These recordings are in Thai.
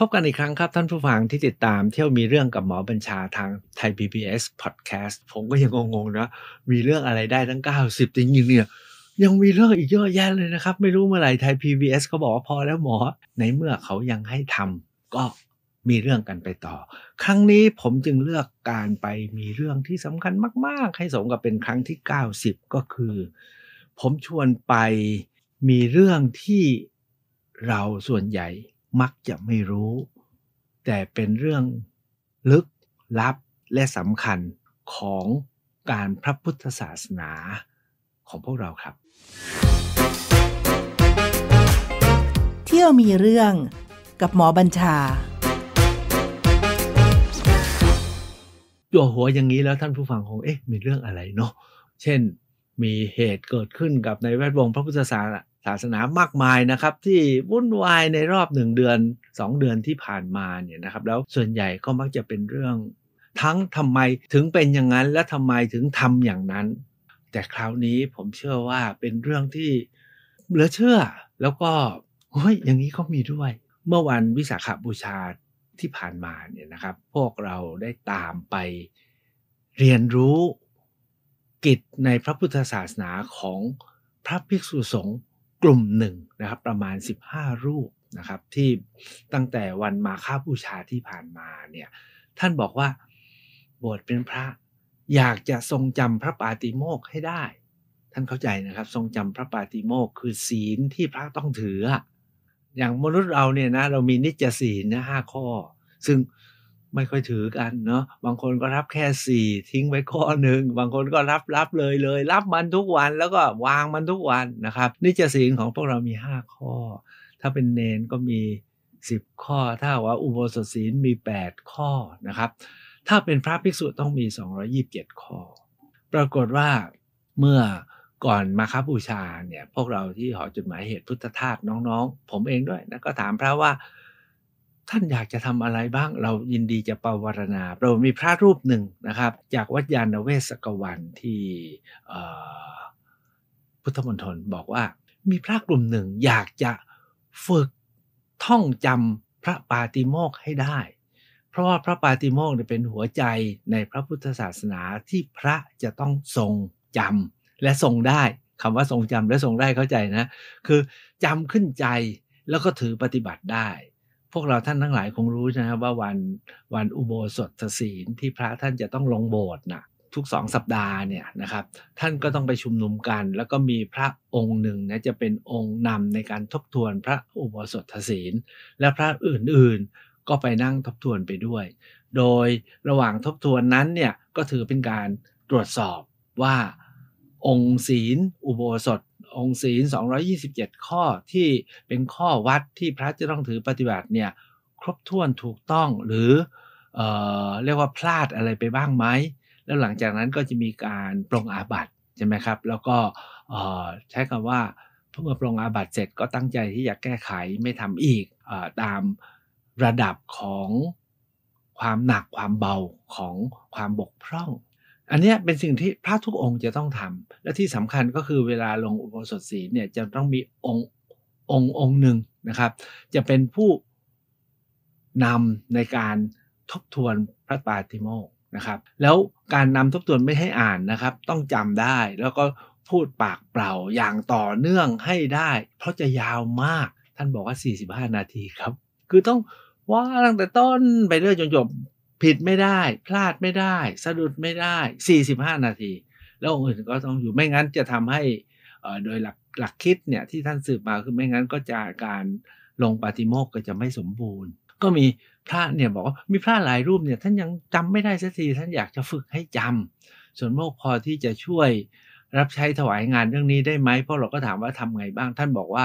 พบกันอีกครั้งครับ ท่านผู้ฟังที่ติดตามเที่ยวมีเรื่องกับหมอบัญชาทางไทย PBS Podcast ผมก็ยังงงๆนะมีเรื่องอะไรได้ทั้ง 90จริงๆเนี่ยยังมีเรื่องอีกเยอะแยะเลยนะครับ ไม่รู้เมื่อไหร่ไทย PBS เขาบอกว่าพอแล้วหมอ ในเมื่อเขายังให้ทำก็มีเรื่องกันไปต่อ ครั้งนี้ผมจึงเลือกการไป มีเรื่องที่สำคัญมาก ๆ ให้สมกับเป็นครั้งที่ 90 ก็คือ ผมชวนไปมีเรื่องที่เราส่วนใหญ่มักจะไม่รู้ แต่เป็นเรื่องลึกลับและสำคัญของการพระพุทธศาสนาของพวกเราครับ เที่ยวมีเรื่องกับหมอบัญชาตัวหัวอย่างนี้แล้วท่านผู้ฟังคงเอ๊ะ มีเรื่องอะไรเนาะเช่นมีเหตุเกิดขึ้นกับในแวดวงพระพุทธศาสนาศาสนามากมายนะครับที่วุ่นวายในรอบหนึ่งเดือน 2 เดือนที่ผ่านมาเนี่ยนะครับ แล้วส่วนใหญ่ก็มักจะเป็นเรื่องทั้งทำไมถึงเป็นอย่างนั้นและทำไมถึงทำอย่างนั้น แต่คราวนี้ผมเชื่อว่าเป็นเรื่องที่เหลือเชื่อแล้วก็เฮ้ยอย่างนี้ก็มีด้วย เมื่อวันวิสาขบูชาที่ผ่านมาเนี่ยนะครับพวกเราได้ตามไปเรียนรู้กิจในพระพุทธศาสนาของพระภิกษุสงฆ์กลุ่มหนึ่งนะครับประมาณ 15 รูปนะครับที่ตั้งแต่วันมาค่าบูชาที่ผ่านมาเนี่ยท่านบอกว่าบวชเป็นพระอยากจะทรงจำพระปาติโมกให้ได้ ท่านเข้าใจนะครับ ทรงจำพระปาติโมกคือศีลที่พระต้องถือ อย่างมนุษย์เราเนี่ยนะเรามีนิจศีลนะห้าข้อ ซึ่งไม่ค่อยถือกันเนาะ บางคนก็รับแค่สี่ทิ้งไว้ข้อหนึ่งบางคนก็รับรับเลยเลยรับมันทุกวันแล้วก็วางมันทุกวันนะครับนี่จะศีลของพวกเรามีห้าข้อ ถ้าเป็นเนนก็มีสิบข้อ ถ้าว่าอุโบสถศีลมีแปดข้อนะครับถ้าเป็นพระภิกษุต้องมีสอองรยิบจ็ดข้อ ปรากฏว่าเมื่อก่อนมาคับบูชาเนี่ยพวกเราที่หอจุดหมายเหตุพุทธทาสน้องๆ ผมเองด้วยนะก็ถามพระว่าท่านอยากจะทำอะไรบ้างเรายินดีจะปวารณาเรามีพระรูปหนึ่งนะครับ จากวัดยาณเวศกวัน ที่พุทธมณฑลบอกว่ามีพระกลุ่มหนึ่งอยากจะฝึกท่องจำพระปาติโมกให้ได้ เพราะว่าพระปาติโมกเป็นหัวใจในพระพุทธศาสนาที่พระจะต้องทรงจำและทรงได้คำว่าทรงจำและทรงได้เข้าใจนะคือจำขึ้นใจแล้วก็ถือปฏิบัติได้พวกเราท่านทั้งหลายคงรู้นะครับว่าวันวันอุโบสถศีลที่พระท่านจะต้องลงโบสถ์นะทุกสองสัปดาห์เนี่ยนะครับท่านก็ต้องไปชุมนุมกันแล้วก็มีพระองค์หนึ่งนะจะเป็นองค์นำในการทบทวนพระอุโบสถศีล และพระอื่นๆ ก็ไปนั่งทบทวนไปด้วย โดยระหว่างทบทวนนั้นเนี่ยก็ถือเป็นการตรวจสอบว่าองค์ศีล อุโบสถองค์ศีล227 ข้อที่เป็นข้อวัดที่พระจะต้องถือปฏิบัติเนี่ยครบถ้วนถูกต้องหรือเออเรียกว่าพลาดอะไรไปบ้างไหมแล้วหลังจากนั้นก็จะมีการปรงอาบัติ ใช่ไหมครับ แล้วก็ใช้คำว่าเมื่อปรงอาบัติเสร็จก็ตั้งใจที่จะแก้ไขไม่ทำอีกอตามระดับของความหนักความเบาของความบกพร่องอันนี้เป็นสิ่งที่พระทุกองค์จะต้องทำ และที่สำคัญก็คือเวลาลงอุโบสถศีลเนี่ยจะต้องมีองค์ องค์องค์หนึ่งนะครับ จะเป็นผู้นำในการทบทวนพระปาติโมกนะครับ แล้วการนำทบทวนไม่ให้อ่านนะครับต้องจำได้แล้วก็พูดปากเปล่าอย่างต่อเนื่องให้ได้ เพราะจะยาวมากท่านบอกว่า 45 นาทีครับคือต้องว่าตั้งแต่ต้นไปเรื่อยจนจบผิดไม่ได้พลาดไม่ได้ สะดุดไม่ได้ 45 นาทีแล้วองค์อื่นก็ต้องอยู่ไม่งั้นจะทำให้โดยหลักหลักคิดเนี่ยที่ท่านสืบมาคือไม่งั้น ก็จะการลงปฏิโมกก็จะไม่สมบูรณ์ ก็มีพระเนี่ยบอกว่า มีพระหลายรูปเนี่ยท่านยังจำไม่ได้สักทีท่านอยากจะฝึกให้จำ ส่วนโมกพอที่จะช่วยรับใช้ถวายงานเรื่องนี้ได้ไหมเพราะเราก็ถามว่าทำไงบ้าง ท่านบอกว่า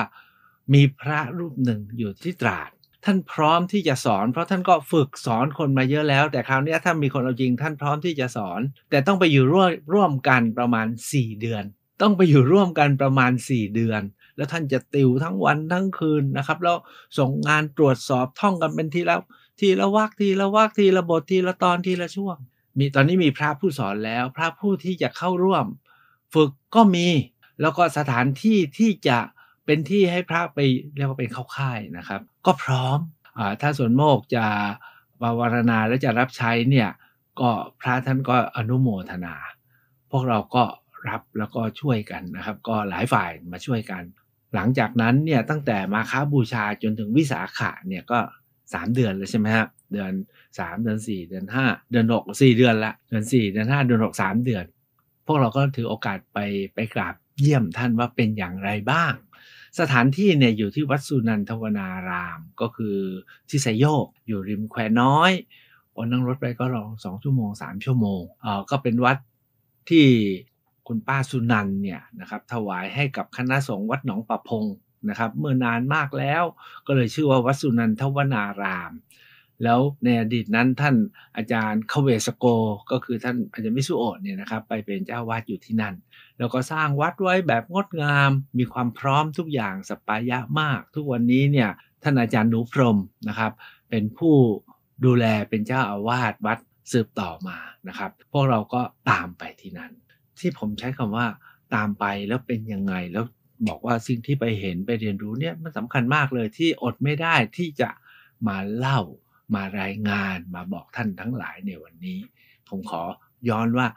มีพระรูปหนึ่งอยู่ที่ตราดท่านพร้อมที่จะสอน เพราะท่านก็ฝึกสอนคนมาเยอะแล้วแต่คราวนี้ถ้ามีคนเอาจริงท่านพร้อมที่จะสอน แต่ต้องไปอยู่ร่วมร่วมกันประมาณ 4 เดือน ต้องไปอยู่ร่วมกันประมาณ 4 เดือน แล้วท่านจะติวทั้งวันทั้งคืนนะครับแล้วส่งงานตรวจสอบท่องกันเป็นทีละทีละวักทีละวักทีละบททีละตอนทีละช่วง มีตอนนี้มีพระผู้สอนแล้ว พระผู้ที่จะเข้าร่วม ฝึกก็มี แล้วก็สถานที่ที่จะเป็นที่ให้พระไปเรียกว่าเป็นเข้าค่ายนะครับ ก็พร้อมอถ้าส่วนโมกจะบาวรณาและจะรับใช้เนี่ย ก็พระท่านก็อนุโมทนา พวกเราก็รับแล้วก็ช่วยกันนะครับ ก็หลายฝ่ายมาช่วยกัน หลังจากนั้นเนี่ยตั้งแต่มาค้าบูชาจนถึงวิสาขะเนี่ยก็ 3 เดือนแล้วใช่ไหมครับเดือน 3 เดือน 4 เดือน 5 เดือน 6 4 เดือนละ เดือน 4 เดือน5เดือน6 3เดือน พวกเราก็ถือโอกาสไปไปกราบเยี่ยมท่านว่าเป็นอย่างไรบ้างสถานที่เนี่ยอยู่ที่วัดสุนันทวนารามก็คือที่ไซโยกอยู่ริมแควน้อยอนนั่งรถไปก็รอสองชั่วโมงสามชั่วโมงเออก็เป็นวัดที่คุณป้าสุนันเนี่ยนะครับถวายให้กับคณะสงฆ์วัดหนองประพงนะครับ เมื่อนานมากแล้วก็เลยชื่อว่าวัดสุนันทวนารามแล้วในอดีตนั้นท่านอาจารย์คเวสโก ก็คือท่านอาจารย์มิสุโอดเนี่ยนะครับไปเป็นเจ้าวัดอยู่ที่นั่น แล้วก็สร้างวัดไว้แบบงดงามมีความพร้อมทุกอย่างสปายะมาก ทุกวันนี้เนี่ยท่านอาจารย์หนูพรมนะครับ เป็นผู้ดูแลเป็นเจ้าอาวาสวัดสืบต่อมานะครับ พวกเราก็ตามไปที่นั่นที่ผมใช้คำว่าตามไปแล้วเป็นยังไงแล้วบอกว่าสิ่งที่ไปเห็นไปเรียนรู้เนี่ยมันสำคัญมากเลยที่อดไม่ได้ที่จะมาเล่ามารายงานมาบอกท่านทั้งหลายในวันนี้ ผมขอย้อนว่า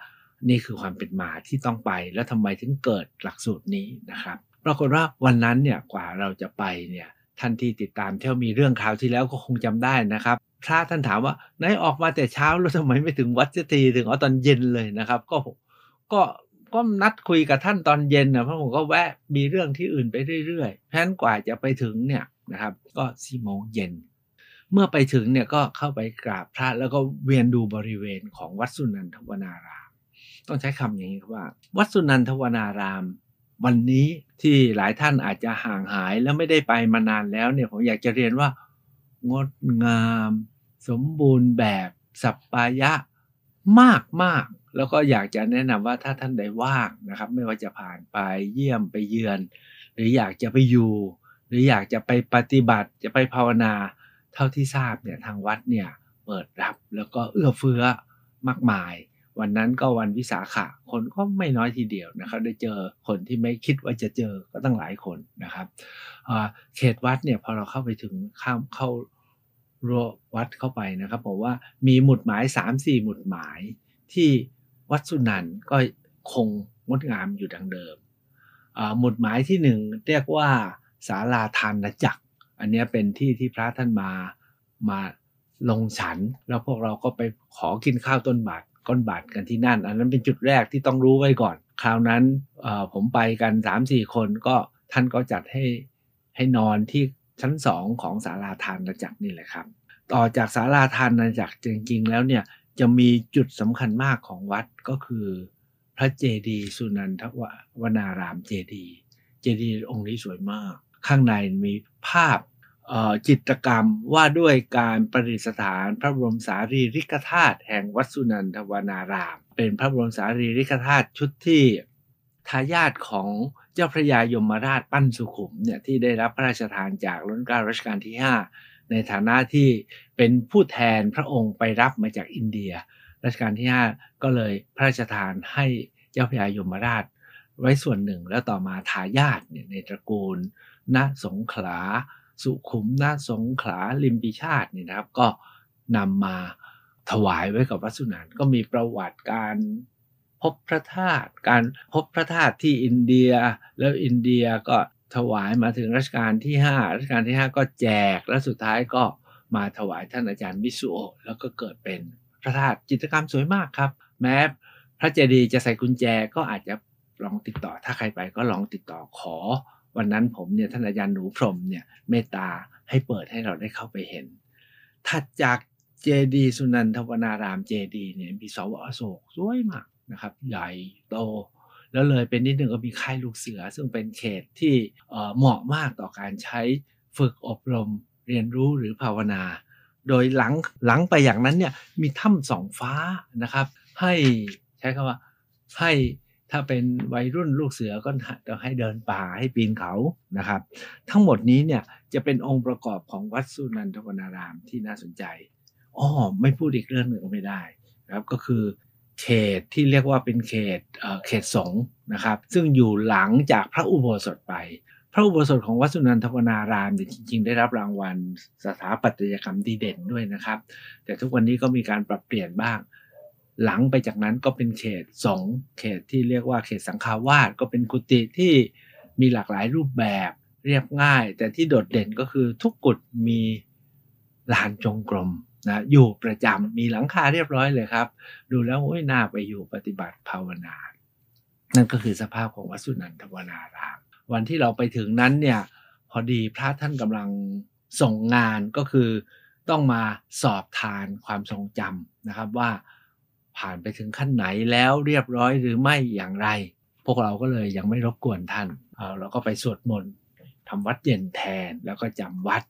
นี่คือความเป็นมาที่ต้องไปและทำไมถึงเกิดหลักสูตรนี้นะครับปรากฏว่าวันนั้นเนี่ยกว่าเราจะไปเนี่ยท่านที่ติดตามเที่ยวมีเรื่องคราวที่แล้วก็คงจำได้นะครับพระท่านถามว่าไหนออกมาแต่เช้าแล้วทำไมไม่ถึงวัดเสียทีถึงเอาตอนเย็นเลยนะครับ ก็ก็ก็นัดคุยกับท่านตอนเย็นนะเพราะผมก็แวะมีเรื่องที่อื่นไปเรื่อยๆแพนั้นกว่าจะไปถึงเนี่ยนะครับก็สี่โมงเย็นเมื่อไปถึงเนี่ยก็เข้าไปกราบพระแล้วก็เวียนดูบริเวณของวัดสุนันทวนาราม ต้องใช้คำอย่างนี้ครับว่า วัดสุนันทวนาราม วันนี้ที่หลายท่านอาจจะห่างหายแล้วไม่ได้ไปมานานแล้วเนี่ยผมอยากจะเรียนว่างดงาม สมบูรณ์แบบสัปปายะมากมากแล้วก็อยากจะแนะนำว่าถ้าท่านใดว่างนะครับ ไม่ว่าจะผ่านไปเยี่ยมไปเยือน หรืออยากจะไปอยู่ หรืออยากจะไปปฏิบัติจะไปภาวนาเท่าที่ทราบเนี่ยทางวัดเนี่ยเปิดรับแล้วก็เอื้อเฟื้อมากมาย วันนั้นก็วันวิสาขะคนก็ไม่น้อยทีเดียวนะครับ ได้เจอคนที่ไม่คิดว่าจะเจอก็ตั้งหลายคนนะครับเขตวัดเนี่ยพอเราเข้าไปถึงข้ามเข้ารัววัดเข้าไปนะครับบอกว่ามีหมุดหมาย 3-4 หมุดหมายที่วัดสุนันก็คงงดงามอยู่ดังเดิมหมุดหมายที่หนึ่งเรียกว่าศาลาทานจักรอันนี้เป็นที่ที่พระท่านมามาลงฉัน แล้วพวกเราก็ไปขอกินข้าวต้นบาทก้นบาทกันที่นั่นอันนั้นเป็นจุดแรกที่ต้องรู้ไว้ก่อน คราวนั้นผมไปกัน3ามสี่คนก็ท่านก็จัดให้ให้นอนที่ชั้นสองของศาลาทานจักนี่แหละครับต่อจากศาลาทานจักรจริงๆ แล้วเนี่ยจะมีจุดสำคัญมากของวัดก็คือ พระเจดีย์สุนันทวนาราม เจดีย์เจดีย์องค์นี้สวยมาก ข้างในมีภาพจิตกรรมว่าด้วยการประดิษฐานพระบรมสารีริกธาตุแห่งวัดสุนันทวนาราม เป็นพระบรมสารีริกธาตุชุดที่ทายาทของเจ้าพระยายมราชปั้นสุขุมเนี่ยที่ได้รับพระราชทานจากร่นกาลรัชกาลที่ 5 ในฐานะที่เป็นผู้แทนพระองค์ไปรับมาจากอินเดียรัชกาลที่ 5 ก็เลยพระราชทานให้เจ้าพระยายมราชไว้ส่วนหนึ่งแล้วต่อมาทายาทเนี่ยในตระกูล ณสงขลาสุขุมนาสงขลาลิมพิชาตินี่นะครับ ก็นำมาถวายไว้กับวัดสุนันก็มีประวัติการพบพระธาตุการพบพระธาตุที่อินเดียแล้วอินเดียก็ถวายมาถึงรัชกาลที่ 5รัชกาลที่ 5 ก็แจกและสุดท้ายก็มาถวายท่านอาจารย์วิสุโอแล้วก็เกิดเป็นพระธาตุจิตรกรรมสวยมากครับแม้พระเจดีย์จะใส่กุญแจก็อาจจะลองติดต่อถ้าใครไปก็ลองติดต่อขอวันนั้นผมเนี่ยท่านอาจารย์หนูพรมเนี่ยเมตตาให้เปิดให้เราได้เข้าไปเห็นถัดจากเจดี สุนันทวนารามเจดีเนี่ยมีสวอโศกสวยมากนะครับ ใหญ่โต แล้วเลยเป็นนิดนึงก็มีค่ายลูกเสือซึ่งเป็นเขตที่เหมาะมากต่อการใช้ฝึกอบรมเรียนรู้หรือภาวนา โดยหลังหลังไปอย่างนั้นเนี่ยมีถ้ำสองฟ้านะครับ ให้ใช้คำว่าให้ถ้าเป็นวัยรุ่นลูกเสือก็จะให้เดินป่าให้ปีนเขานะครับ ทั้งหมดนี้เนี่ยจะเป็นองค์ประกอบของวัดสุนันทวนารามที่น่าสนใจอ๋อไม่พูดอีกเรื่องหนึ่งไม่ได้นะครับก็คือเขตที่เรียกว่าเป็นเขตเขตสงนะครับ ซึ่งอยู่หลังจากพระอุโบสถไป พระอุโบสถของวัดสุนันทวนารามเนี่ยจริง ๆ ได้รับรางวัลสถาปัตยกรรมดีเด่นด้วยนะครับ แต่ทุกวันนี้ก็มีการปรับเปลี่ยนบ้างหลังไปจากนั้นก็เป็นเขตสองเขตที่เรียกว่าเขตสังฆาวาสก็เป็นกุฏิที่มีหลากหลายรูปแบบเรียบง่าย แต่ที่โดดเด่นก็คือทุกกุฏมีลานจงกรมนะอยู่ประจำมีหลังคาเรียบร้อยเลยครับ ดูแล้วโอ้ยน่าไปอยู่ปฏิบัติภาวนา นั่นก็คือสภาพของวัสุนันทวนารามวันที่เราไปถึงนั้นเนี่ยพอดีพระท่านกำลังส่งงานก็คือต้องมาสอบทานความทรงจำนะครับว่าผ่านไปถึงขั้นไหนแล้วเรียบร้อยหรือไม่อย่างไร พวกเราก็เลยยังไม่รบกวนท่านเราก็ไปสวดมนต์ทำวัดเย็นแทนแล้วก็จำวัด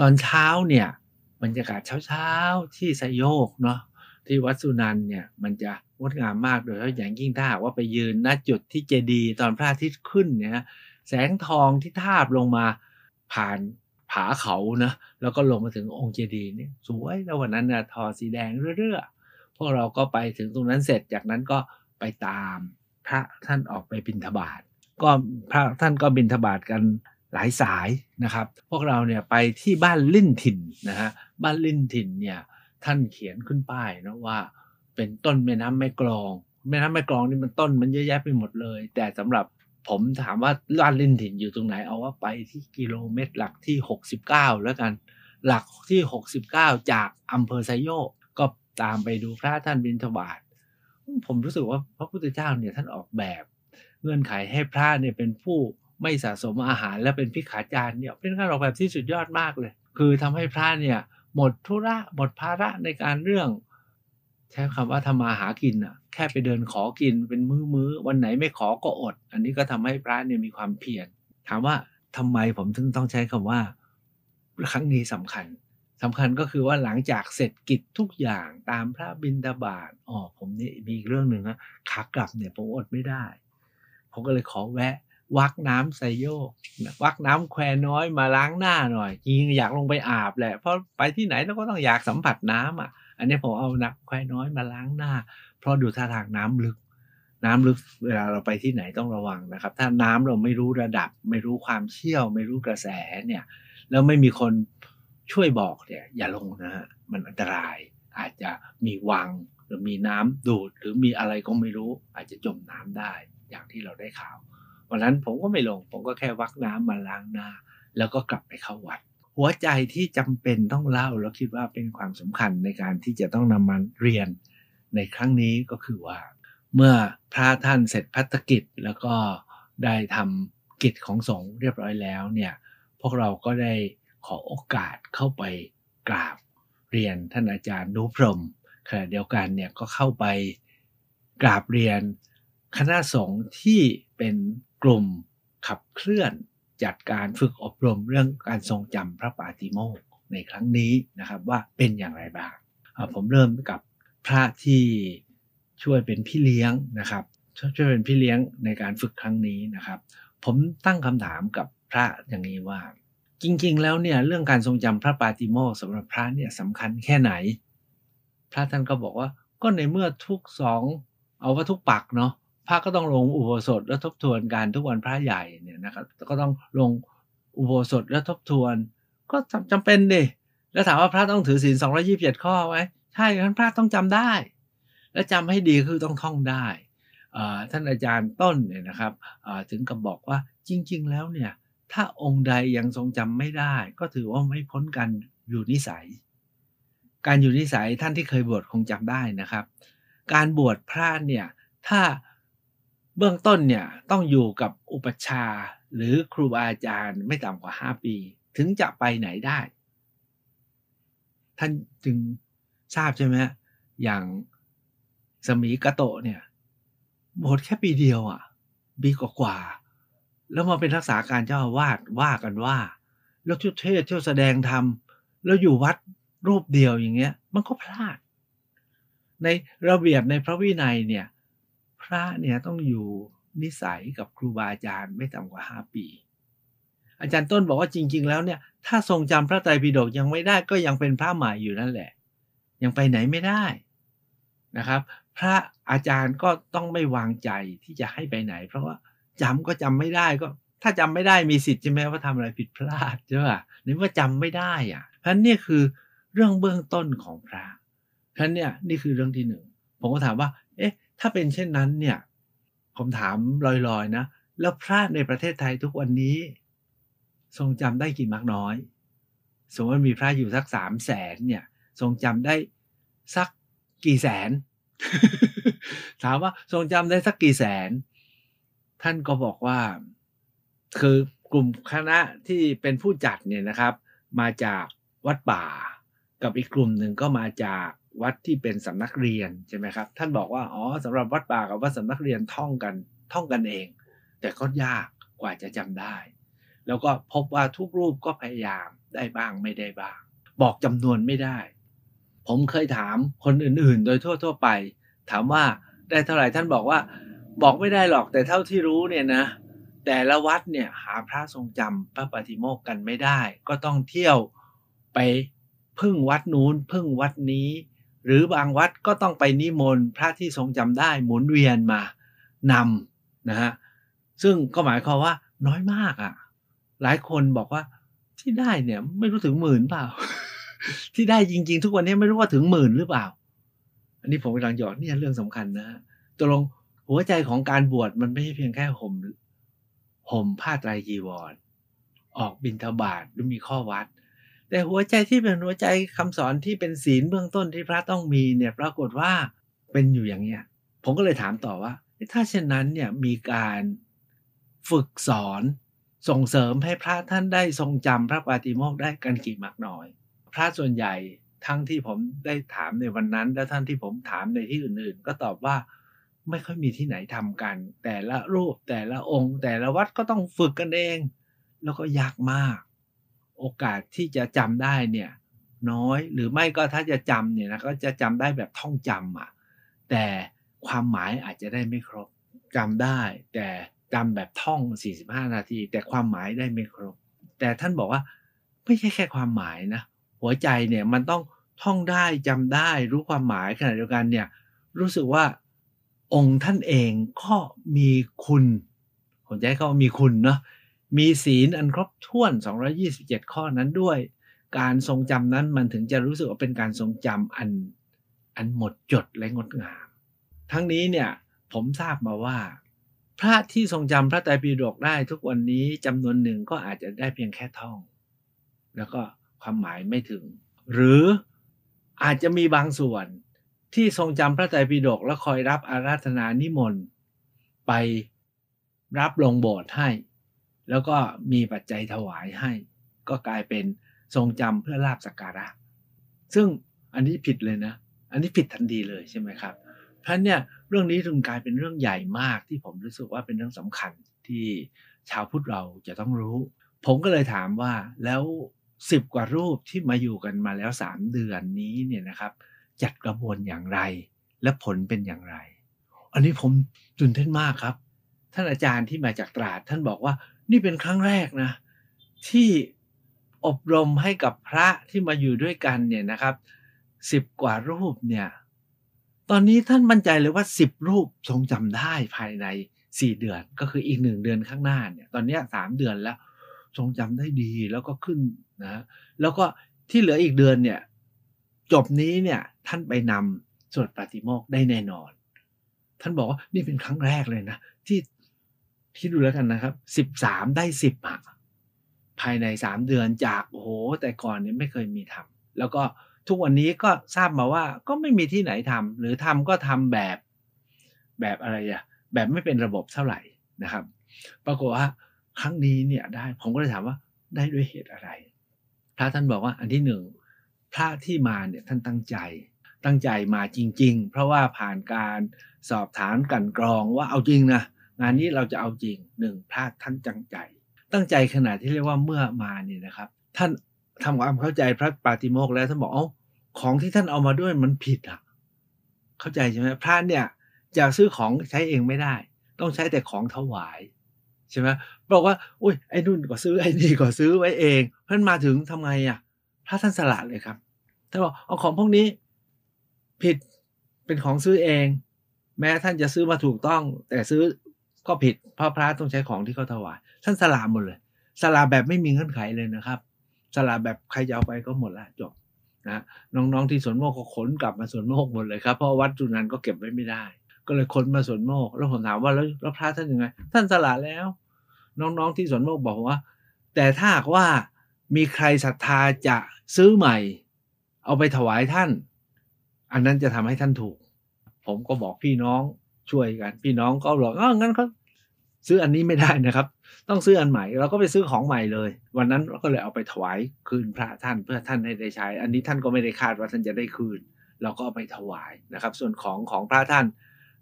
ตอนเช้าเนี่ยบรรยากาศเช้าๆที่สยโยกเนาะที่วัดสุนันเนี่ยมันจะงดงามมากโดยเฉพาะอย่างยิ่งถ้าหากว่าไปยืนณจุดที่เจดีตอนพระอาทิตย์ขึ้นเนี่ยแสงทองที่ทาบลงมาผ่านผาเขานะแล้วก็ลงมาถึงองค์เจดีย์เนี่ยสวยแล้ววันนั้นนะทอสีแดงเรื่อยวกเราก็ไปถึงตรงนั้นเสร็จ จากนั้นก็ไปตามพระท่านออกไปบิณฑบาตก็พระท่านก็บิณฑบาตกันหลายสายนะครับ พวกเราเนี่ยไปที่บ้านลิ่นถิ่นนะฮะ บ้านลิ่นถิ่นเนี่ยท่านเขียนขึ้นป้ายนะว่า เป็นต้นแม่น้ำแม่กลอง แม่น้ำแม่กลองนี่มันต้นมันเยอะแยะไปหมดเลย แต่สำหรับผมถามว่าบ้านลิ่นถิ่นอยู่ตรงไหน เอาว่าไปที่กิโลเมตรหลักที่ 69 แล้วกัน หลักที่ 69 จากอำเภอไซโยกก็ตามไปดูพระท่านบิณฑบาตผมรู้สึกว่าพระพุทธเจ้าเนี่ยท่านออกแบบเงื่อนไขให้พระเนี่ยเป็นผู้ไม่สะสมอาหารและเป็นพิขาจาร์เนี่ยเป็นการออกแบบที่สุดยอดมากเลย คือทำให้พระเนี่ย หมดธุระ หมดภาระในการเรื่อง ใช้คำว่าทำมาหากินอ่ะแค่ไปเดินขอกินเป็นมือมื้อวันไหนไม่ขอก็อด อันนี้ก็ทำให้พระเนี่ยมีความเพียรถามว่าทำไมผมถึงต้องใช้คำว่าครั้งนี้สำคัญสำคัญก็คือว่าหลังจากเสร็จกิจทุกอย่างตามพระบินดาบาตอ๋อผมนี่มีอีกเรื่องหนึ่งนะขากลับเนี่ยผมอดไม่ได้ ผมก็เลยขอแวะ วักน้ำไซโยกวักน้ำแควน้อยมาล้างหน้าหน่อยจริงอยากลงไปอาบแหละเพราะไปที่ไหนเราก็ต้องอยากสัมผัสน้ำอ่ะอันนี้ผมเอานักแควน้อยมาล้างหน้า เพราะดูท่าทางน้ำลึก น้ำลึกเวลาเราไปที่ไหนต้องระวังนะครับ ถ้าน้ำเราไม่รู้ระดับ ไม่รู้ความเชี่ยว ไม่รู้กระแสเนี่ย แล้วไม่มีคนช่วยบอกเนี่ยอย่าลงนะฮะมันอันตราย อาจจะมีวังหรือมีน้ำดูด หรือมีอะไรก็ไม่รู้ อาจจะจมน้ำได้อย่างที่เราได้ข่าววันนั้นผมก็ไม่ลง ผมก็แค่วักน้ำมาล้างหน้า แล้วก็กลับไปเข้าวัด หัวใจที่จำเป็นต้องเล่าแล้วคิดว่าเป็นความสำคัญในการที่จะต้องนำมนเรียนในครั้งนี้ก็คือว่า เมื่อพระท่านเสร็จพัฒกิจ แล้วก็ได้ทำกิจของสงฆ์เรียบร้อยแล้ว เนี่ย พวกเราก็ได้ขอโอกาสเข้าไปกราบเรียน ท่านอาจารย์นุพรมขณะเดียวกันเนี่ยก็เข้าไปกราบเรียน คณะสงฆ์ที่เป็นกลุ่มขับเคลื่อนจัดการฝึกอบรมเรื่องการทรงจำพระปาติโมกในครั้งนี้นะครับ ว่าเป็นอย่างไรบ้าง ผมเริ่มกับพระที่ช่วยเป็นพี่เลี้ยงนะครับช่วยช่วยเป็นพี่เลี้ยงในการฝึกครั้งนี้นะครับ ผมตั้งคำถามกับพระอย่างนี้ว่าจริงๆ แล้วเนี่ยเรื่องการทรงจำพระปาติโมกสำหรับพระเนี่ยสำคัญแค่ไหน พระท่านก็บอกว่าก็ในเมื่อทุกสองเอาว่าทุกปักเนาะพระก็ต้องลงอุโบสถและทบทวนการทุกวันพระใหญ่เนี่ยนะครับก็ต้องลงอุโบสถและทบทวนก็จำเป็นดิแล้วถามว่าพระต้องถือศีลสองร้อยี่สิบเจ็ดข้อไหมใช่ท่านพระต้องจำได้ และจำให้ดีคือต้องท่องได้ท่านอาจารย์ต้นเนี่ยนะครับถึงกับบอกว่าจริงๆ แล้วเนี่ยถ้าองค์ใดยังทรงจำไม่ได้ก็ถือว่าไม่พ้นกันอยู่นิสัย การอยู่นิสัยท่านที่เคยบวชคงจำได้นะครับ การบวชพระเนี่ยถ้าเบื้องต้นเนี่ย ต้องอยู่กับอุปชาหรือครูอาจารย์ไม่ต่ำกว่า 5 ปี ถึงจะไปไหนได้ ท่านจึงทราบใช่ไหมอย่างสมีกะโตเนี่ยบวชแค่ปีเดียวอะ่ะปีกว่าาแล้วมาเป็นรักษาการเจ้าอาวาสว่ากันว่าแล้วเที่ยวเทศเที่ยวแสดงธรรมแล้วอยู่วัดรูปเดียวอย่างเงี้ยมันก็พลาดในระเบียบในพระวินัยเนี่ยพระเนี่ยต้องอยู่นิสัยกับครูบาอาจารย์ไม่ต่ำกว่าห้าปี อาจารย์ต้นบอกว่าจริง ๆแล้วเนี่ยถ้าทรงจำพระไตรปิฎกยังไม่ได้ก็ยังเป็นพระใหม่อยู่นั่นแหละ ยังไปไหนไม่ได้นะครับ พระอาจารย์ก็ต้องไม่วางใจที่จะให้ไปไหนเพราะว่าจำก็จำไม่ได้ก็ ถ้าจำไม่ได้มีสิทธิ์ใช่ไหมว่าทำอะไรผิดพลาดใช่ป่ะนี่ว่าจำไม่ได้ อ่ะเพราะนี่คือเรื่องเบื้องต้นของพระ เพราะนี่นี่คือเรื่องที่หนึ่งผมก็ถามว่า เอ๊ะ ถ้าเป็นเช่นนั้นเนี่ย ผมถามลอยๆนะแล้วพระในประเทศไทยทุกวันนี้ ทรงจำได้กี่มากน้อยสมมติมีพระอยู่สักสามแสนเนี่ย ทรงจำได้สักกี่แสน ถามว่า ทรงจำได้สักกี่แสนท่านก็บอกว่า คือกลุ่มคณะที่เป็นผู้จัดเนี่ยนะครับ มาจากวัดป่ากับอีกกลุ่มหนึ่งก็มาจากวัดที่เป็นสำนักเรียนใช่ไหมครับ ท่านบอกว่าอ๋อสำหรับวัดป่ากับวัดสำนักเรียนท่องกันท่องกันเอง แต่ก็ยากกว่าจะจำได้ แล้วก็พบว่าทุกรูปก็พยายามได้บ้างไม่ได้บ้าง บอกจำนวนไม่ได้ ผมเคยถามคนอื่นๆโดยทั่วๆไป ถามว่าได้เท่าไหร่ท่านบอกว่าบอกไม่ได้หรอกแต่เท่าที่รู้เนี่ยนะ แต่ละวัดเนี่ยหาพระทรงจำพระปฏิโมกกันไม่ได้ ก็ต้องเที่ยวไปพึ่งวัดนู้นพึ่งวัดนี้หรือบางวัดก็ต้องไปนิมนต์พระที่ทรงจำได้ หมุนเวียนมานำนะฮะซึ่งก็หมายความว่าน้อยมากอะ่ะ หลายคนบอกว่าที่ได้เนี่ยไม่รู้ถึงหมื่นเปล่า ที่ได้จริงๆ ทุกวันนี้ไม่รู้ว่าถึงหมื่นหรือเปล่า อันนี้ผมกำลังหยอดเนี่ยเรื่องสำคัญนะตกลงหัวใจของการบวชมันไม่ใช่เพียงแค่ห่มห่มผ้าไตรจีวร ออกบิณฑบาตหรือมีข้อวัด แต่หัวใจที่เป็นหัวใจคำสอนที่เป็นศีลเบื้องต้นที่พระต้องมีเนี่ยปรากฏว่าเป็นอยู่อย่างเนี้ยผมก็เลยถามต่อว่า ถ้าเช่นนั้นเนี่ยมีการฝึกสอนส่งเสริมให้พระท่านได้ทรงจำพระปาฏิโมกได้กันกี่มากน้อย พระส่วนใหญ่ทั้งที่ผมได้ถามในวันนั้น และท่านที่ผมถามในที่อื่นๆ ก็ตอบว่าไม่ค่อยมีที่ไหนทำกัน แต่ละรูปแต่ละองค์แต่ละวัดก็ต้องฝึกกันเอง แล้วก็ยากมาก โอกาสที่จะจำได้เนี่ยน้อยหรือไม่ก็ถ้าจะจำเนี่ยนะก็จะจำได้แบบท่องจำอ่ะแต่ความหมายอาจจะได้ไม่ครบจำได้ แต่จำแบบท่อง 45 นาที แต่ความหมายได้ไม่ครบ แต่ท่านบอกว่าไม่ใช่แค่ความหมายนะหัวใจเนี่ยมันต้องท่องได้จำได้รู้ความหมายขณะเดียวกันเนี่ยรู้สึกว่าองค์ท่านเองก็มีคุณผมจะให้เขามีคุณเนาะ มีศีลอันครบถ้วน 227 ข้อนั้นด้วย การทรงจำนั้นมันถึงจะรู้สึกว่าเป็นการทรงจำอันอันหมดจดและงดงาม ทั้งนี้เนี่ยผมทราบมาว่า พระที่ทรงจำพระไตรปิฎกได้ทุกวันนี้จำนวนหนึ่งก็อาจจะได้เพียงแค่ท่อง แล้วก็ความหมายไม่ถึง หรืออาจจะมีบางส่วนที่ทรงจำพระไตรปิฎกและคอยรับอาราธนานิมนต์ ไปรับลงโบสถ์ให้ แล้วก็มีปัจจัยถวายให้ ก็กลายเป็นทรงจำเพื่อลาบสักการะ ซึ่งอันนี้ผิดเลยนะ อันนี้ผิดทันทีเลยใช่ไหมครับเพราะเนี่ยเรื่องนี้ถึงกลายเป็นเรื่องใหญ่มากที่ผมรู้สึกว่าเป็นเรื่องสำคัญที่ชาวพุทธเราจะต้องรู้ ผมก็เลยถามว่าแล้วสิบกว่ารูปที่มาอยู่กันมาแล้วสามเดือนนี้เนี่ยนะครับจัดกระบวนอย่างไรและผลเป็นอย่างไร อันนี้ผมตื่นเต้นมากครับ ท่านอาจารย์ที่มาจากตราด ท่านบอกว่านี่เป็นครั้งแรกนะที่อบรมให้กับพระที่มาอยู่ด้วยกันเนี่ยนะครับสิบกว่ารูปเนี่ยตอนนี้ท่านมั่นใจเลยว่าสิบรูปทรงจำได้ภายในสี่เดือนก็คืออีกหนึ่งเดือนข้างหน้าเนี่ยตอนนี้สามเดือนแล้วทรงจำได้ดีแล้วก็ขึ้นนะแล้วก็ที่เหลืออีกเดือนเนี่ยจบนี้เนี่ยท่านไปนำสวดปฏิโมกได้แน่นอน ท่านบอกว่า นี่เป็นครั้งแรกเลยนะ ที่ที่ดูแล้วกันนะครับสิบสามได้สิบอะภายในสามเดือนจากโอ้โหแต่ก่อนนี้ไม่เคยมีทำแล้วก็ทุกวันนี้ก็ทราบมาว่าก็ไม่มีที่ไหนทำหรือทำก็ทำแบบแบบอะไรอะแบบไม่เป็นระบบเท่าไหร่นะครับ ปรากฏว่าครั้งนี้เนี่ยได้ผมก็เลยถามว่าได้ด้วยเหตุอะไรพระท่านบอกว่าอันที่หนึ่งพระที่มาเนี่ยท่านตั้งใจ ตั้งใจมาจริง ๆ เพราะว่าผ่านการสอบถามกันกรองว่าเอาจริงนะงานนี้เราจะเอาจริงหนึ่งพระท่านจังใจ ตั้งใจขนาดที่เรียกว่าเมื่อมาเนี่ยนะครับ ท่านทำความเข้าใจพระปาติโมกแล้วท่านบอกเอ้าของที่ท่านเอามาด้วยมันผิดอ่ะ เข้าใจใช่ไหมพระเนี่ยจะซื้อของใช้เองไม่ได้ ต้องใช้แต่ของถวายใช่ไหมบอกว่า อุ้ยไอ้นุ่นก็ซื้อไอ้นี่ก็ซื้อไว้เอง เพื่อนมาถึงทำไงอ่ะพระท่านสละเลยครับท่านบอกเอาของพวกนี้ผิดเป็นของซื้อเอง แม้ท่านจะซื้อมาถูกต้อง แต่ซื้อก็ผิด เพราะพระต้องใช้ของที่เขาถวาย ท่านสละหมดเลย สละแบบไม่มีเงื่อนไขเลยนะครับ สละแบบใครจะเอาไปก็หมดละจบนะ น้องๆที่สวนโมกก็ขนกลับมาสวนโมกหมดเลยครับ เพราะวัดจุนันก็เก็บไว้ไม่ได้ ก็เลยขนมาสวนโมก แล้วผมถามว่าแล้ว พระท่านยังไง ท่านสละแล้ว น้องๆที่สวนโมกบอกว่า แต่ถ้าว่ามีใครศรัทธาจะซื้อใหม่ เอาไปถวายท่าน อันนั้นจะทำให้ท่านถูก ผมก็บอกพี่น้องช่วยกันพี่น้องก็บอกอ๋องั้นเขาซื้ออันนี้ไม่ได้นะครับ ต้องซื้ออันใหม่เราก็ไปซื้อของใหม่เลย วันนั้นเราก็เลยเอาไปถวายคืนพระท่าน เพื่อท่านให้ได้ใช้ อันนี้ท่านก็ไม่ได้คาดว่าท่านจะได้คืน เราก็เอาไปถวายนะครับ ส่วนของของพระท่าน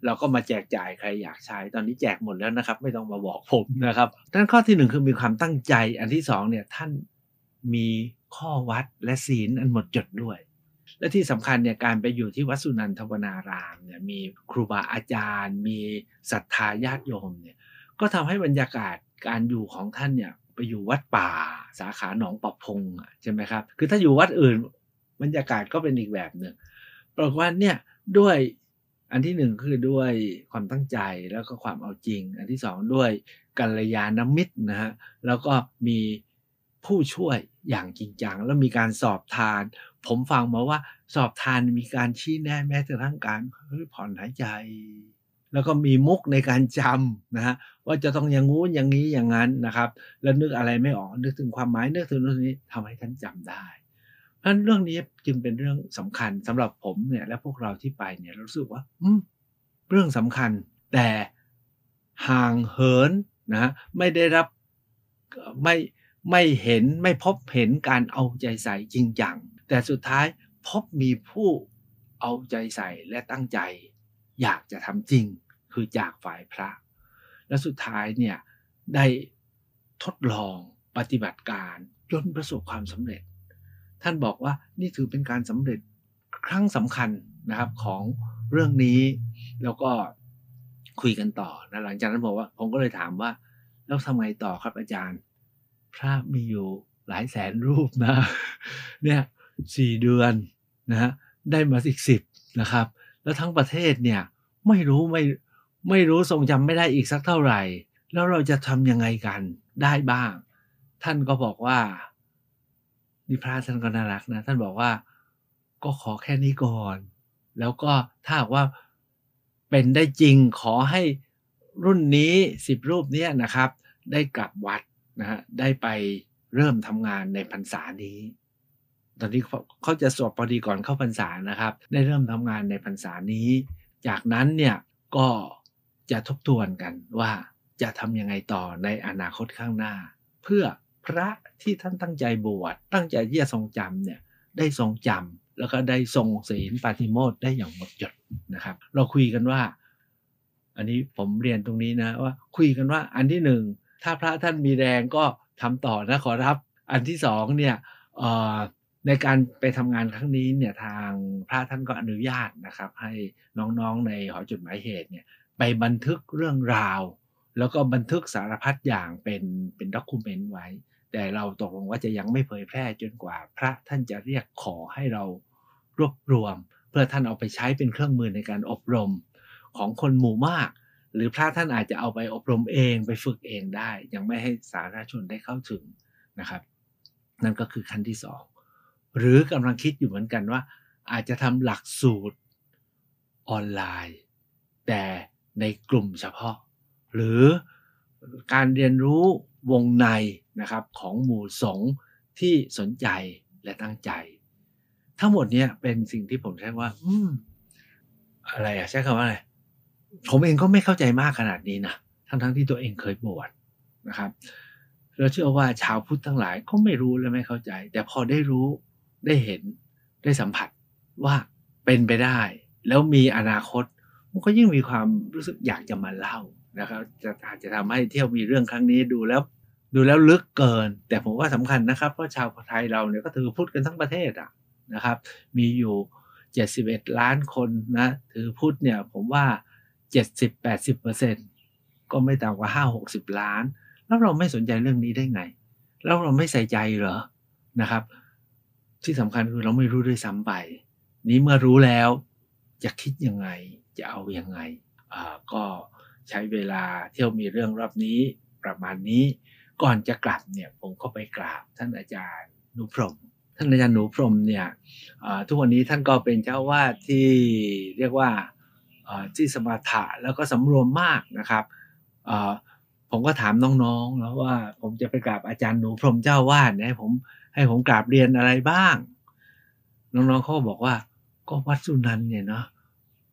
เราก็มาแจกจ่ายใครอยากใช้ตอนนี้แจกหมดแล้วนะครับ ไม่ต้องมาบอกผมนะครับนัานข้อที่หนึ่งคือมีความตั้งใจอันที่สองเนี่ยท่านมีข้อวัดและศีลอันหมดจดด้วย และที่สำคัญเนี่ยการไปอยู่ที่วัดสุนันทวนารามเนี่ยมีครูบาอาจารย์ มีศรัทธาญาติโยมเนี่ยก็ทำให้บรรยากาศการอยู่ของท่านเนี่ยไปอยู่วัดป่าสาขาหนองปะพงใช่ไหมครับคือถ้าอยู่วัดอื่นบรรยากาศก็เป็นอีกแบบหนึ่งปรากว่าเนี่ยด้วยอันที่หนึ่งคือด้วยความตั้งใจแล้วก็ความเอาจริง อันที่สองด้วยกัลยาณมิตรนะฮะแล้วก็มีผู้ช่วยอย่างจริงจังแล้วมีการสอบทาน ผมฟังมาว่า สอบทานมีการชี้แนะแม้กระทั่งการเฮ้ยผ่อนหายใจ แล้วก็มีมุกในการจำนะฮะว่าจะต้องอย่างงู้นอย่างนี้อย่างนั้นนะครับ แล้วนึกอะไรไม่ออกนึกถึงความหมาย นึกถึงเรื่องนี้ทำให้ท่านจำได้เพราะนั้นเรื่องนี้จึงเป็นเรื่องสำคัญสำหรับผมเนี่ย และพวกเราที่ไปเนี่ยรู้สึกว่าอืมเรื่องสำคัญแต่ห่างเหินนะไม่ได้รับไม่ไม่เห็นไม่พบเห็นการเอาใจใส่จริงจังแต่สุดท้ายพบมีผู้เอาใจใส่และตั้งใจอยากจะทำจริงคือจากฝ่ายพระ และสุดท้ายเนี่ยได้ทดลองปฏิบัติการ จนประสบความสำเร็จ ท่านบอกว่านี่ถือเป็นการสำเร็จครั้งสำคัญนะครับของเรื่องนี้แล้วก็คุยกันต่อนะหลังจากนั้นบอกว่าผมก็เลยถามว่าแล้วทำไงต่อครับอาจารย์พระมีอยู่หลายแสนรูปนะเนี่ยสี่เดือนนะฮะได้มาอีกสิบนะครับ แล้วทั้งประเทศเนี่ยไม่รู้ไม่ไม่รู้ทรงจำไม่ได้อีกสักเท่าไหร่ แล้วเราจะทำยังไงกันได้บ้าง ท่านก็บอกว่านี่พระท่านก็น่ารักนะ ท่านบอกว่าก็ขอแค่นี้ก่อน แล้วก็ถ้าว่าเป็นได้จริงขอให้รุ่นนี้สิบรูปเนี้ยนะครับได้กลับวัดนะฮะได้ไปเริ่มทำงานในพรรษานี้ ตอนนี้เขาจะสวดพอดีก่อนเข้าพรรษานะครับได้เริ่มทำงานในพรรษานี้ จากนั้นเนี่ยก็จะทบทวนกันว่าจะทำยังไงต่อในอนาคตข้างหน้า เพื่อพระที่ท่านตั้งใจบวชตั้งใจที่จะทรงจำเนี่ยได้ทรงจำแล้วก็ได้ทรงศีลปาฏิโมทได้อย่างหมดจดนะครับ เราคุยกันว่า อันนี้ผมเรียนตรงนี้นะว่าคุยกันว่าอันที่หนึ่งถ้าพระท่านมีแรงก็ทำต่อนะขอรับ อันที่สองเนี่ยในการไปทำงานครั้งนี้เนี่ยทางพระท่านก็อนุญาตนะครับ ให้น้องๆ ในหอจุดหมายเหตุเนี่ยไปบันทึกเรื่องราว แล้วก็บันทึกสารพัดอย่างเป็นเป็นด็อกิเมนต์ไว้แต่เราตกลงว่าจะยังไม่เผยแพร่จนกว่า พระท่านจะเรียกขอให้เรารวบรวม เพื่อท่านเอาไปใช้เป็นเครื่องมือในการอบรมของคนหมู่มากหรือพระท่านอาจจะเอาไปอบรมเองไปฝึกเองได้ ยังไม่ให้สาธารณชนได้เข้าถึงนะครับ นั่นก็คือขั้นที่สอง หรือกำลังคิดอยู่เหมือนกันว่า อาจจะทำหลักสูตร ออนไลน์ แต่ในกลุ่มเฉพาะ หรือการเรียนรู้วงในนะครับ ของหมู่สงที่สนใจและตั้งใจ ทั้งหมดนี้เป็นสิ่งที่ผมใช้ว่า อือะไรอะใช้คำว่าอะไรผมเองก็ไม่เข้าใจมากขนาดนี้นะทั้งๆทที่ตัวเองเคยบวชนะครับเราเชื่อว่าชาวพุทธทั้งหลายก็ไม่รู้และไม่เข้าใจ แต่พอได้รู้ได้เห็นได้สัมผัสว่าเป็นไปได้ แล้วมีอนาคตมันก็ยิ่งมีความรู้สึกอยากจะมาเล่านะครับ จะอาจจะทำให้เที่ยวมีเรื่องครั้งนี้ดูแล้ว ดูแล้วลึกเกิน แต่ผมว่าสำคัญนะครับเพราะชาวไทยเราเนี่ยก็ถือพุทธกันทั้งประเทศอ่ะนะครับ มีอยู่ 71 ล้านคนนะถือพุทธเนี่ย ผมว่าเจ็ดสิบแปดสิบเปอร์เซ็นก็ไม่ต่ำกว่าห้าหกสิบล้าน แล้วเราไม่สนใจเรื่องนี้ได้ไงแล้วเราไม่ใส่ใจเหรอนะครับ ที่สำคัญคือเราไม่รู้ด้วยซ้ำาไปนี้เมื่อรู้แล้วจะคิดยังไงจะเอาอยัางไงอ่าก็ใช้เวลาเที่ยวมีเรื่องรอบนี้ประมาณนี้ ก่อนจะกลับเนี่ยผมก็ไปกราบท่านอาจารย์นุพรมท่านอาจารย์หนูพรมเนี่ยทุกวันนี้ท่านก็เป็นเจ้าวาดที่เรียกว่าที่สมถะแล้วก็สำรวมมากนะครับ ผมก็ถามน้องๆแล้วว่าผมจะไปกราบอาจารย์หนูพรมเจ้าวาดเนี่ยผมให้ผมกราบเรียนอะไรบ้าง น้องๆเขาบอกว่า ก็วัดสุนันเนี่ยเนาะ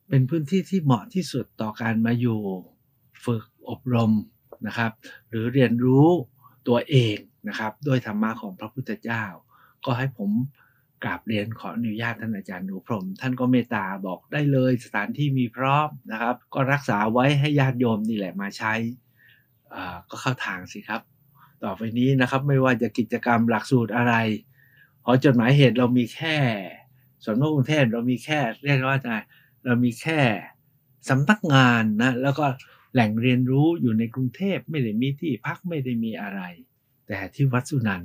เป็นพื้นที่ที่เหมาะที่สุดต่อการมาอยู่ฝึกอบรมนะครับ หรือเรียนรู้ตัวเองนะครับ ด้วยธรรมะของพระพุทธเจ้า ก็ให้ผมกราบเรียนขออนุญาตท่านอาจารย์หนูพรมท่านก็เมตตาบอกได้เลยสถานที่มีพร้อมนะครับ ก็รักษาไว้ให้ญาติโยมนี่แหละมาใช้ก็เข้าทางสิครับ ต่อไปนี้นะครับไม่ว่าจะกิจกรรมหลักสูตรอะไรหอจดหมายเหตุเรามีแค่สวนนกรุงเทพเรามีแค่ เรียกว่าไงเรามีแค่สำนักงานนะแล้วก็แหล่งเรียนรู้อยู่ในกรุงเทพไม่ได้มีที่พักไม่ได้มีอะไร แต่ที่วัดสุนัน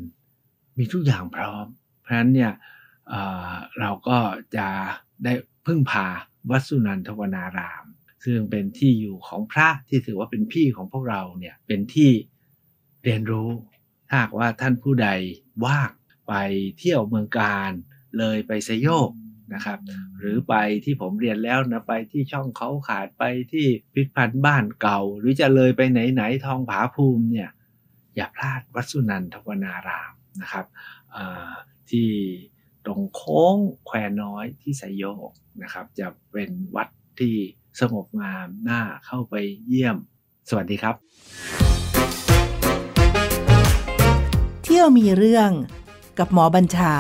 มีทุกอย่างพร้อม เพราะฉะนั้นเนี่ยเราก็จะได้พึ่งพาวัสุนันทวนาราม ซึ่งเป็นที่อยู่ของพระที่ถือว่าเป็นพี่ของพวกเราเนี่ยเป็นที่เรียนรู้ถ้าว่าท่านผู้ใดว่างไปเที่ยวเมืองการเลยไปสยบนะครับ หรือไปที่ผมเรียนแล้วนะไปที่ช่องเขาขาดไปที่พิพันธ์บ้านเก่า หรือจะเลยไปไหนๆทองผาภูมิเนี่ยอย่าพลาดวัดสุนันทวนารามนะครับที่ตรงโค้งแควน้อยที่ไซโยกนะครับ จะเป็นวัดที่สงบงามน่าเข้าไปเยี่ยม สวัสดีครับ เที่ยวมีเรื่องกับหมอบัญชา